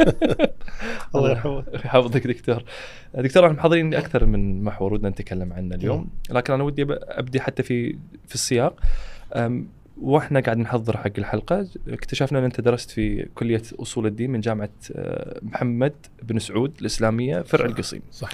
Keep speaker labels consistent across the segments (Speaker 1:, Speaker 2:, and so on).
Speaker 1: الله يرحمه يحفظك دكتور دكتور احنا محضرين اكثر من محور ودنا نتكلم عنه اليوم لكن انا ودي ابدي حتى في في السياق واحنا قاعد نحضر حق الحلقه اكتشفنا ان انت درست في كليه اصول الدين من جامعه أه، محمد بن سعود الاسلاميه فرع القصيم صح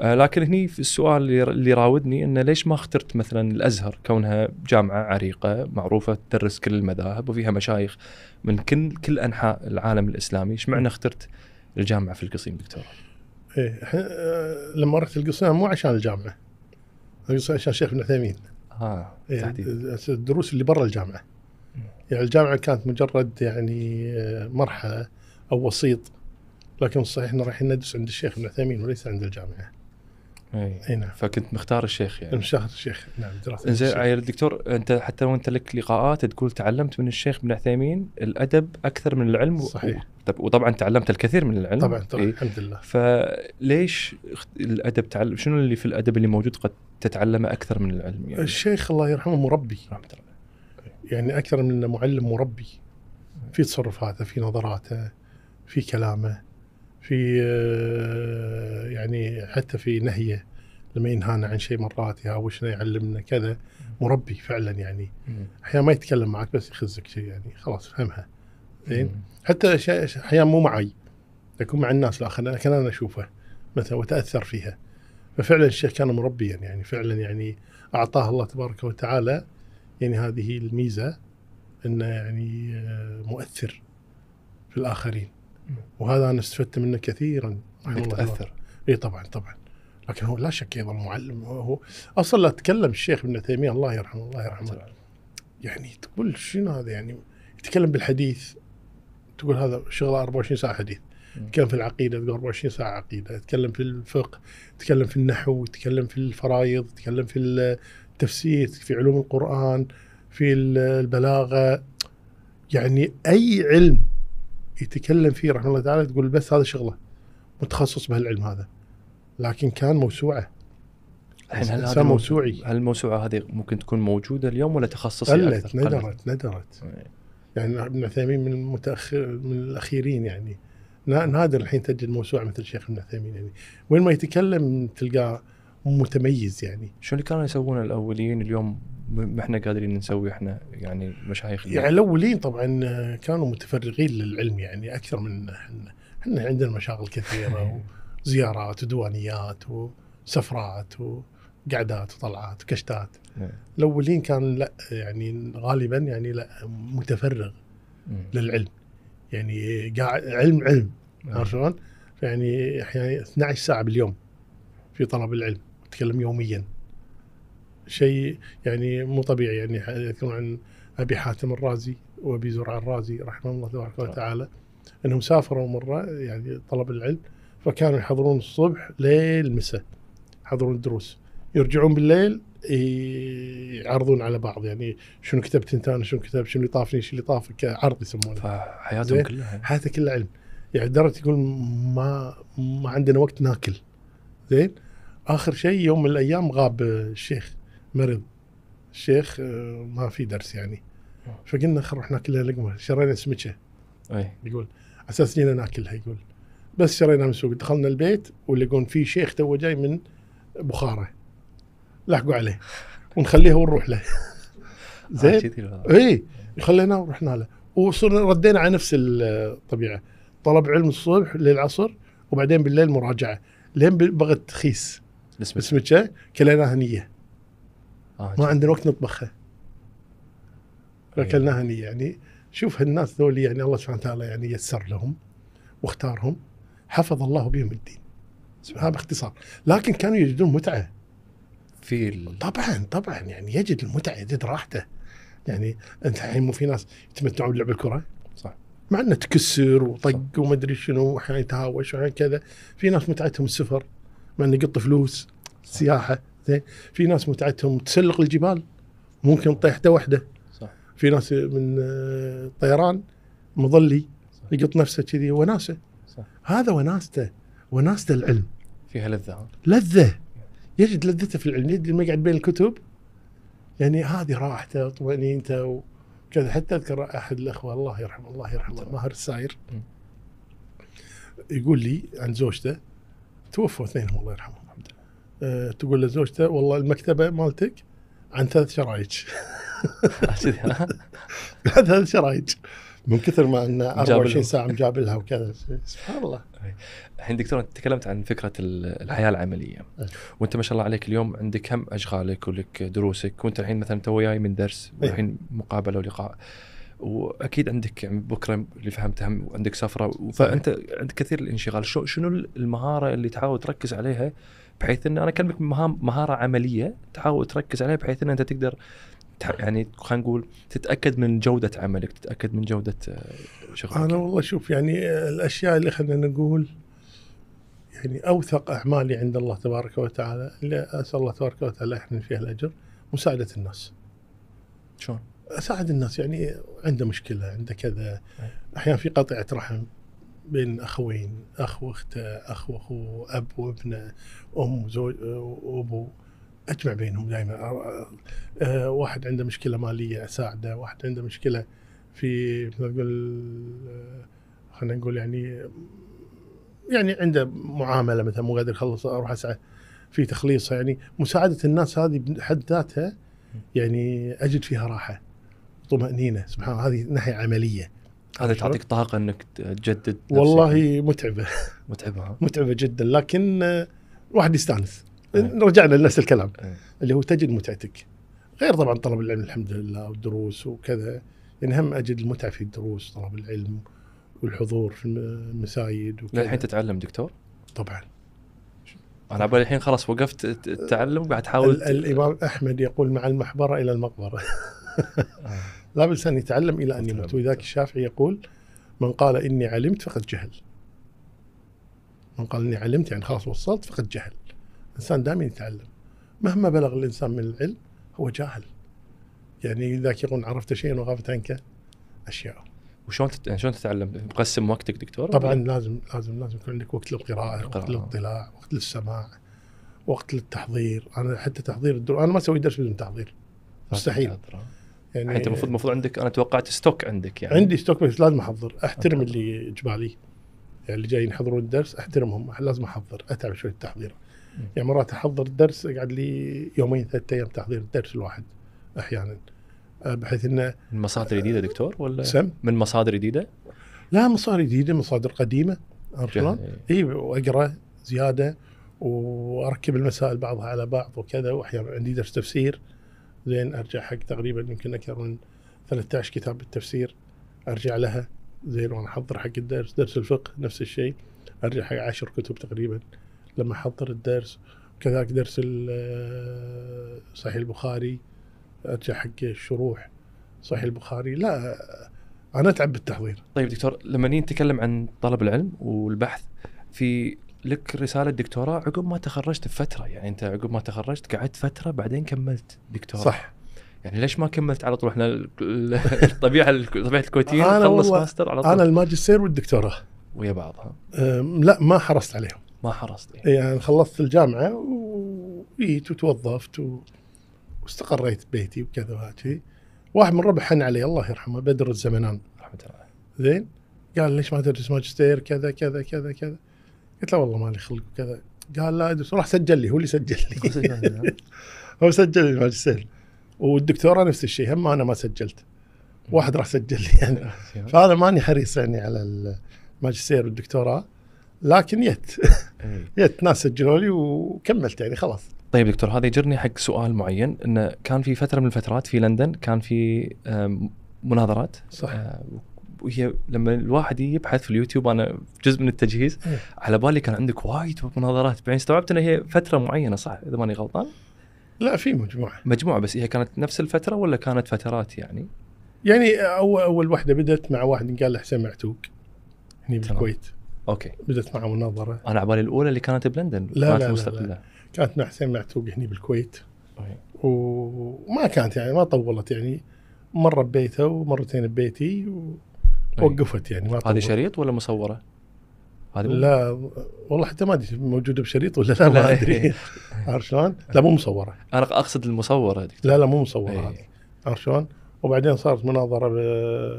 Speaker 1: آه، لكن هني في السؤال اللي راودني انه ليش ما اخترت مثلا الازهر كونها جامعه عريقه معروفه تدرس كل المذاهب وفيها مشايخ من كل كل انحاء العالم الاسلامي، ايش معنى اخترت الجامعه في القصيم دكتور؟
Speaker 2: ايه آه، لما رحت القصيم مو عشان الجامعه. القصيم عشان الشيخ ابن عثيمين. اه إيه الدروس اللي برا الجامعه. يعني الجامعه كانت مجرد يعني آه، مرحله او وسيط لكن الصحيح انه رايحين ندرس عند الشيخ ابن عثيمين وليس عند الجامعه. اي نعم
Speaker 1: فكنت مختار الشيخ
Speaker 2: يعني مختار الشيخ نعم دراسه زين
Speaker 1: دكتور انت حتى وانت لك لقاءات تقول تعلمت من الشيخ ابن عثيمين الادب اكثر من العلم صحيح وطبعا تعلمت الكثير من العلم طبعا طبعا إيه؟ الحمد لله فليش الادب تعلم شنو اللي في الادب اللي موجود قد تتعلمه اكثر من العلم يعني
Speaker 2: الشيخ الله يرحمه مربي رحمه الله يعني اكثر من معلم مربي في تصرفاته في نظراته في كلامه في آه، يعني حتى في نهيه لما ينهانا عن شيء مرات يهاوشنا يعلمنا كذا مربي فعلا يعني احيانا ما يتكلم معك بس يخزك شيء يعني خلاص فهمها زين حتى احيانا مو معي يكون مع الناس الاخرين لكن انا اشوفه مثلا واتاثر فيها ففعلا الشيخ كان مربيا يعني فعلا يعني اعطاه الله تبارك وتعالى يعني هذه الميزه انه يعني آه، مؤثر في الاخرين وهذا انا استفدت منه كثيرا تاثر اي طبعا طبعا لكن هو لا شك يظل معلم هو اصلا تكلم الشيخ ابن تيميه الله يرحمه الله يرحمه نعم. يعني تقول شنو هذا يعني يتكلم بالحديث تقول هذا شغله 24 ساعه حديث نعم. يتكلم في العقيده تقول 24 ساعه عقيده يتكلم في الفقه يتكلم في النحو يتكلم في الفرائض يتكلم في التفسير في علوم القران في البلاغه يعني اي علم يتكلم فيه رحمه الله تعالى تقول بس هذا شغله متخصص بهالعلم هذا لكن كان موسوعه الحين هل هذا
Speaker 1: موسوعي هل الموسوعه هذه ممكن تكون موجوده اليوم ولا تخصصي قلت أكثر؟ ندرت
Speaker 2: قلت. ندرت يعني ابن عثيمين من المتاخر من الاخيرين يعني نادر الحين تجد موسوعه مثل شيخ ابن عثيمين يعني وين ما يتكلم تلقاه متميز يعني
Speaker 1: شو اللي كانوا يسوونه الاولين اليوم ما احنا قادرين نسوي احنا يعني مشايخ يعني
Speaker 2: الاولين طبعا كانوا متفرغين للعلم يعني اكثر من احنا عندنا مشاغل كثيره زيارات وديوانيات وسفرات وقعدات وطلعات وكشتات إيه. الاولين كان لا يعني غالبا يعني لا متفرغ مم. للعلم يعني قاعد علم علم نعم. عرفت شلون؟ يعني احيانا 12 ساعه باليوم في طلب العلم اتكلم يوميا شيء يعني مو طبيعي يعني يذكرون عن ابي حاتم الرازي وابي زرع الرازي رحمه الله تبارك نعم. وتعالى انهم سافروا مره يعني طلب العلم فكانوا يحضرون الصبح ليل مساء يحضرون الدروس يرجعون بالليل يعرضون على بعض يعني شنو كتبت انت انا شنو كتبت شنو اللي طافني شنو اللي طافك عرض يسمونه فحياتهم كلها يعني. حياته كلها علم يعني درت يقول ما ما عندنا وقت ناكل زين اخر شيء يوم من الايام غاب الشيخ مرض الشيخ آه، ما في درس يعني فقلنا خلينا نروح ناكل لقمه شرينا سمكه اي يقول على اساس جينا ناكلها يقول بس شريناها من السوق دخلنا البيت ولقون في شيخ تو جاي من بخاره لحقوا عليه ونخليه ونروح له آه، زين اي خليناه ورحنا له وصرنا ردينا على نفس الطبيعه طلب علم الصبح للعصر وبعدين بالليل مراجعه لين بغت تخيس اسمك كليناها نيه آه ما عندنا وقت نطبخها إيه. اكلناها نيه يعني شوف هالناس ذول يعني الله سبحانه وتعالى يعني يسر لهم واختارهم حفظ الله بهم الدين هذا باختصار لكن كانوا يجدون متعه في طبعا طبعا يعني يجد المتعه يجد راحته يعني انت الحين مو في ناس يتمتعون بلعب الكره صح مع انه تكسر وطق وما ادري شنو واحيانا يتهاوش واحيانا كذا في ناس متعتهم السفر مع انه يقط فلوس صح. سياحه زين في ناس متعتهم تسلق الجبال ممكن طيحته واحده صح في ناس من طيران مظلي يقط نفسه كذي وناسه هذا وناسته وناسته العلم فيها لذه لذه يجد لذته في العلم يجد لما يقعد بين الكتب يعني هذه راحته طمأنينته وكذا حتى اذكر احد الاخوه الله يرحمه الله يرحمه ماهر الساير يقول لي عن زوجته توفوا اثنينهم الله يرحمهم أه تقول لزوجته والله المكتبه مالتك عن ثلاث شرايج عن ثلاث شرايج من كثر ما ان 24 ساعه مجابلها وكذا سبحان الله
Speaker 1: الحين دكتور انت تكلمت عن فكره الحياه العمليه وانت ما شاء الله عليك اليوم عندك هم اشغالك ولك دروسك وانت الحين مثلا تو جاي من درس والحين مقابله ولقاء واكيد عندك يعني بكره اللي فهمتها عندك سفره فانت عندك كثير الانشغال شو شنو المهاره اللي تحاول تركز عليها بحيث ان انا اكلمك مهاره عمليه تحاول تركز عليها بحيث ان انت تقدر يعني خلينا نقول تتاكد من جوده عملك تتاكد من جوده آه، شغلك
Speaker 2: انا والله شوف يعني آه، الاشياء اللي خلينا نقول يعني اوثق اعمالي عند الله تبارك وتعالى اللي اسال الله تبارك وتعالى يحرم فيها الاجر مساعده الناس شلون؟ اساعد الناس يعني عنده مشكله عنده كذا احيانا في قطيعه رحم بين اخوين اخ واخته اخ واخوه اب وابنه ام وزوج آه، وابو اجمع بينهم دائما أه، واحد عنده مشكله ماليه اساعده واحد عنده مشكله في نقول أه، خلينا نقول يعني يعني عنده معامله مثلا مو قادر يخلص اروح اسعى في تخليصها يعني مساعده الناس هذه بحد ذاتها يعني اجد فيها راحه طمانينه سبحان الله هذه ناحيه عمليه هذا تعطيك
Speaker 1: طاقه انك تجدد والله متعبه متعبه
Speaker 2: متعبه جدا لكن أه، الواحد يستانس إيه. رجعنا لنفس الكلام إيه. اللي هو تجد متعتك غير طبعا طلب العلم الحمد لله والدروس وكذا يعني هم اجد المتعه في الدروس طلب العلم والحضور في المسايد وكذا للحين
Speaker 1: تتعلم دكتور؟ طبعا انا بالي الحين خلاص وقفت التعلم قاعد تحاول الامام
Speaker 2: احمد يقول مع المحبره الى المقبره لا بس ان يتعلم الى ان يموت ولذلك الشافعي يقول من قال اني علمت فقد جهل من قال اني علمت يعني خلاص وصلت فقد جهل الإنسان دائما يتعلم مهما بلغ الإنسان من العلم هو جاهل يعني ذاك يقول عرفت شيئا وغابت عنك أشياء
Speaker 1: وشلون تت... شلون تتعلم؟ مقسم وقتك دكتور؟ طبعا لازم
Speaker 2: لازم لازم يكون عندك وقت للقراءة، وقت للاطلاع، وقت للسماع، وقت للتحضير، انا حتى تحضير الدروس انا ما اسوي درس بدون تحضير مستحيل يعني انت المفروض المفروض
Speaker 1: عندك انا توقعت ستوك عندك يعني عندي ستوك بس لازم
Speaker 2: احضر، احترم أطلع. اللي اجبالي يعني اللي جايين يحضرون الدرس احترمهم، لازم احضر، اتعب شوية التحضير يعني مرات احضر الدرس اقعد لي يومين ثلاثة ايام تحضير الدرس الواحد احيانا آه، بحيث انه
Speaker 1: من مصادر جديده دكتور ولا سم؟ من مصادر جديده؟
Speaker 2: لا مصادر جديده مصادر قديمه عرفت شلون؟ اي واقرا زياده واركب المسائل بعضها على بعض وكذا واحيانا عندي درس تفسير زين ارجع حق تقريبا يمكن اكثر من 13 كتاب بالتفسير ارجع لها زين وانا احضر حق الدرس درس الفقه نفس الشيء ارجع حق 10 كتب تقريبا لما احضر الدرس كذلك درس آه، صحيح البخاري ارجع حق الشروح صحيح البخاري لا انا اتعب بالتحضير
Speaker 1: طيب دكتور لما نيجي نتكلم عن طلب العلم والبحث في لك رساله دكتوراه عقب ما تخرجت بفتره يعني انت عقب ما تخرجت قعدت فتره بعدين كملت دكتوراه صح يعني ليش ما كملت على طول احنا الطبيعه طبيعه الكويتيين خلص ماستر على طول انا
Speaker 2: الماجستير والدكتوراه ويا بعض ها؟ لا ما حرصت عليهم ما حرصت يعني. إيه، يعني خلصت الجامعه وجيت وتوظفت و... واستقريت ببيتي وكذا وهكذي واحد من ربع حن علي الله يرحمه بدر الزمنان رحمه الله زين قال ليش ما تدرس ماجستير كذا كذا كذا كذا قلت له والله مالي خلق وكذا قال لا ادرس راح سجل لي هو اللي سجل لي هو سجل لي الماجستير نعم. والدكتوره نفس الشيء هم انا ما سجلت واحد راح سجل لي انا فانا ماني حريص يعني على الماجستير والدكتوراه لكن جت جت إيه. ناس سجلوا لي وكملت يعني خلاص
Speaker 1: طيب دكتور هذا يجرني حق سؤال معين انه كان في فتره من الفترات في لندن كان في مناظرات صح آه، وهي لما الواحد يبحث في اليوتيوب انا جزء من التجهيز إيه. على بالي كان عندك وايد مناظرات بعدين استوعبت انها هي فتره معينه صح اذا ماني غلطان
Speaker 2: لا في مجموعه
Speaker 1: مجموعه بس هي كانت نفس الفتره ولا كانت فترات يعني
Speaker 2: يعني اول اول واحده بدات مع واحد قال له حسين معتوق هني بالكويت اوكي بدت مع مناظره
Speaker 1: انا على بالي الاولى اللي كانت بلندن لا كانت لا, مستقلة. لا, لا
Speaker 2: كانت مع حسين معتوق هنا بالكويت أوكي. وما كانت يعني ما طولت يعني مره ببيته ومرتين ببيتي ووقفت يعني ما هذه
Speaker 1: شريط ولا مصوره؟ هذه لا
Speaker 2: والله حتى ما ادري موجوده بشريط ولا لا, ما ادري عارف شلون؟ لا مو مصوره
Speaker 1: انا اقصد المصوره دي.
Speaker 2: لا لا مو مصوره هذه عارف شلون؟ وبعدين صارت مناظره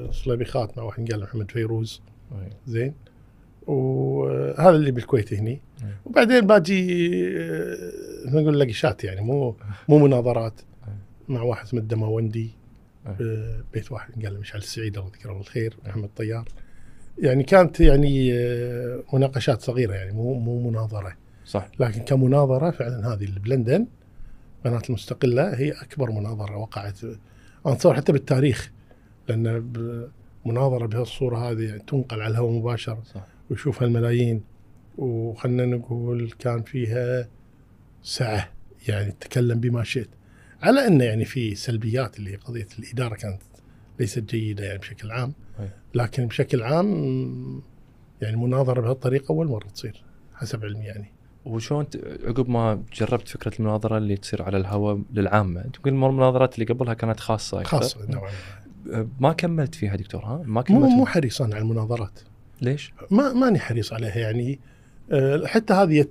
Speaker 2: بصليبي خاتمه واحد قال محمد فيروز أي. زين وهذا اللي بالكويت هني إيه. وبعدين باجي آه، نقول لقشات يعني مو مو مناظرات إيه. مع واحد اسمه الدماوندي إيه. بيت واحد قال مشعل السعيد الله يذكره بالخير محمد طيار يعني كانت يعني آه، مناقشات صغيره يعني مو مو مناظره صح لكن كمناظره فعلا هذه اللي بلندن بنات المستقله هي اكبر مناظره وقعت اتصور حتى بالتاريخ لان مناظره بهالصوره هذه يعني تنقل على الهواء مباشر صح. ويشوف هالملايين وخلنا نقول كان فيها سعه يعني تكلم بما شئت على انه يعني في سلبيات اللي قضيه الاداره كانت ليست جيده يعني بشكل عام لكن بشكل عام يعني مناظره بهالطريقه اول مره تصير حسب علمي يعني
Speaker 1: وشلون عقب ما جربت فكره المناظره اللي تصير على الهواء للعامه، تقول المناظرات اللي قبلها كانت خاصه خاصه نوعا
Speaker 2: أه، ما كملت فيها دكتور ها؟ ما كملت مو مو حريص على المناظرات ليش؟ ما ماني حريص عليها يعني آه، حتى هذه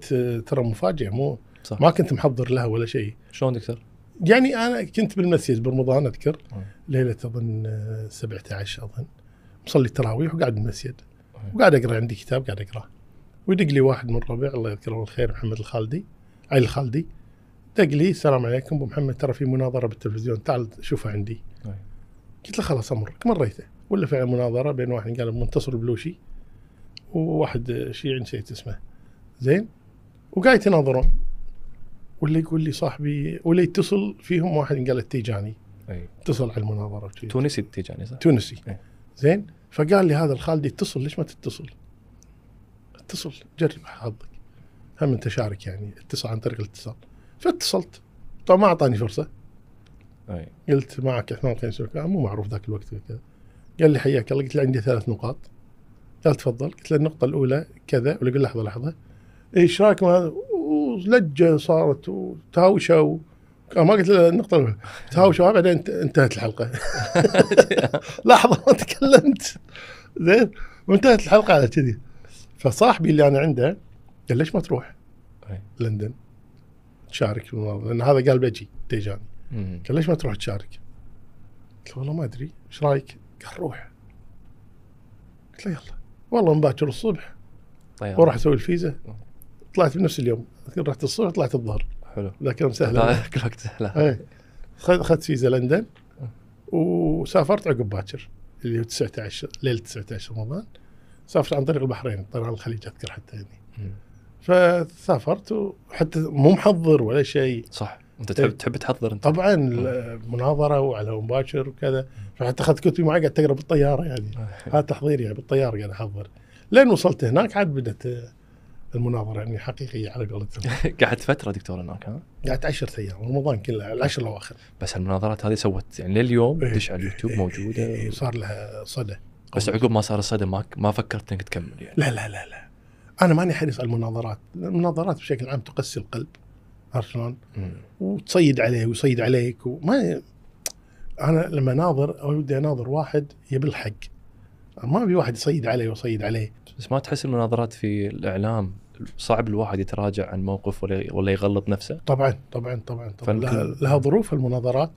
Speaker 2: ترى مفاجئه مو صح. ما كنت محضر لها ولا شيء شلون دكتور؟ يعني انا كنت بالمسجد برمضان اذكر آه. ليله اظن 17 آه، اظن مصلي التراويح وقاعد بالمسجد وقاعد اقرا عندي كتاب قاعد اقراه ويدق لي واحد من ربع الله يذكره بالخير محمد الخالدي علي الخالدي دق لي السلام عليكم ابو محمد ترى في مناظره بالتلفزيون تعال شوفها عندي قلت له خلاص امرك مريته ولا فعلا مناظره بين واحد قال منتصر البلوشي وواحد شيعي نسيت اسمه زين وقاعد يتناظرون واللي يقول لي صاحبي ولا يتصل فيهم واحد قال التيجاني أي. اتصل على المناظره تونسي التيجاني صح؟ تونسي زين فقال لي هذا الخالدي اتصل ليش ما تتصل؟ اتصل جرب حظك هم انت شارك يعني اتصل عن طريق الاتصال فاتصلت طبعا ما اعطاني فرصه أي. قلت معك احنا مو معروف ذاك الوقت قال لي حياك الله قلت له عندي ثلاث نقاط قال تفضل قلت له النقطه الاولى كذا ولا قل لحظه لحظه إيه، ايش رايك هذا ولجه صارت وتهاوشوا آه، ما قلت له النقطه الاولى تهاوشوا بعدين انتهت الحلقه لحظه ما تكلمت زين وانتهت الحلقه على كذي فصاحبي اللي انا عنده قال ليش ما تروح لندن تشارك لان هذا قال بجي تيجان قال ليش ما تروح تشارك؟ قلت له والله ما ادري ايش رايك؟ قال روح قلت له يلا والله مباشر الصبح طيب وراح اسوي الفيزا طلعت بنفس اليوم رحت الصبح طلعت الظهر حلو ذا كان سهل كل وقت سهل اخذت إيه. فيزا لندن وسافرت عقب باكر اللي هو 19 ليله 19 رمضان سافرت عن طريق البحرين طبعا الخليج اذكر حتى يعني فسافرت وحتى مو محضر ولا شيء صح انت إيه. تحب تحب تحضر انت طبعا آه. مناظره وعلى مباشر وكذا فحتى اخذت كتبي معي قاعد تقرا بالطياره يعني آه. هذا تحضيري يعني بالطياره قاعد احضر لين وصلت هناك عاد بدات المناظره يعني حقيقيه على قولتهم
Speaker 1: قعدت فتره دكتور هناك ها؟
Speaker 2: قعدت 10 ايام رمضان كله العشر الاواخر
Speaker 1: بس المناظرات هذه سوت يعني لليوم إيه. تدش على اليوتيوب موجوده
Speaker 2: إيه، صار لها صدى
Speaker 1: بس عقب ما صار الصدى ما ما فكرت انك تكمل يعني لا
Speaker 2: لا لا لا انا ماني حريص على المناظرات المناظرات بشكل عام تقسي القلب عرفت شلون؟ وتصيد عليه ويصيد عليك وما انا لما ناظر ودي اناظر واحد يبي الحق ما ابي واحد يصيد علي ويصيد عليه
Speaker 1: بس ما تحس المناظرات في الاعلام صعب الواحد يتراجع عن موقف ولا ولا يغلط نفسه
Speaker 2: طبعا طبعا طبعا, طبعا لها, لها ظروف المناظرات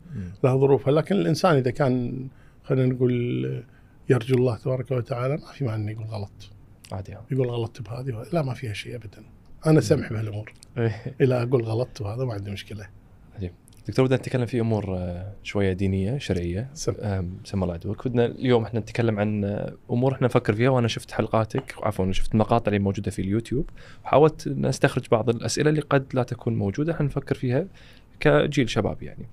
Speaker 2: لها ظروفها لكن الانسان اذا كان خلينا نقول يرجو الله تبارك وتعالى ما في معنى انه يقول غلط عادي يعني. يقول غلطت بهذه لا ما فيها شيء ابدا انا سامح بهالامور إيه. الى اقول غلطت وهذا ما عندي مشكله
Speaker 1: عجيب دكتور بدنا نتكلم في امور آه، شويه دينيه شرعيه آه، سم الله عدوك بدنا اليوم احنا نتكلم عن آه، امور احنا نفكر فيها وانا شفت حلقاتك عفوا شفت المقاطع اللي موجوده في اليوتيوب وحاولت نستخرج استخرج بعض الاسئله اللي قد لا تكون موجوده احنا نفكر فيها كجيل شباب يعني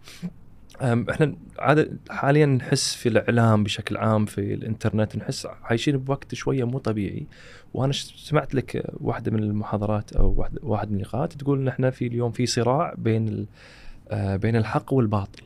Speaker 1: احنا عاده حاليا نحس في الاعلام بشكل عام في الانترنت نحس عايشين بوقت شويه مو طبيعي وانا سمعت لك واحده من المحاضرات او واحد, من اللقاءات تقول ان احنا في اليوم في صراع بين آه، بين الحق والباطل